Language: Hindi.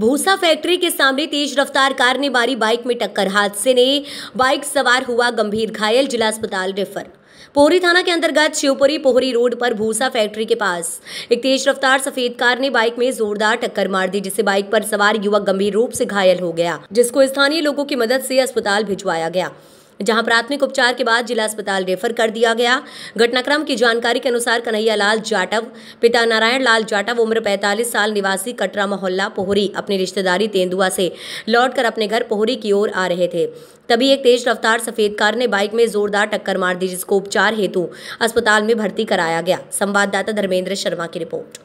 भूसा फैक्ट्री के सामने तेज रफ्तार कार ने मारी बाइक में टक्कर हादसे ने बाइक सवार हुआ गंभीर घायल जिला अस्पताल रेफर पोहरी थाना के अंतर्गत शिवपुरी पोहरी रोड पर भूसा फैक्ट्री के पास एक तेज रफ्तार सफेद कार ने बाइक में जोरदार टक्कर मार दी जिससे बाइक पर सवार युवक गंभीर रूप से घायल हो गया जिसको स्थानीय लोगों की मदद से अस्पताल भिजवाया गया जहां प्राथमिक उपचार के बाद जिला अस्पताल रेफर कर दिया गया घटनाक्रम की जानकारी के अनुसार कन्हैया लाल जाटव पिता नारायण लाल जाटव उम्र पैंतालीस साल निवासी कटरा मोहल्ला पोहरी अपनी रिश्तेदारी तेंदुआ से लौटकर अपने घर पोहरी की ओर आ रहे थे तभी एक तेज रफ्तार सफेद कार ने बाइक में जोरदार टक्कर मार दी जिसको उपचार हेतु अस्पताल में भर्ती कराया गया संवाददाता धर्मेंद्र शर्मा की रिपोर्ट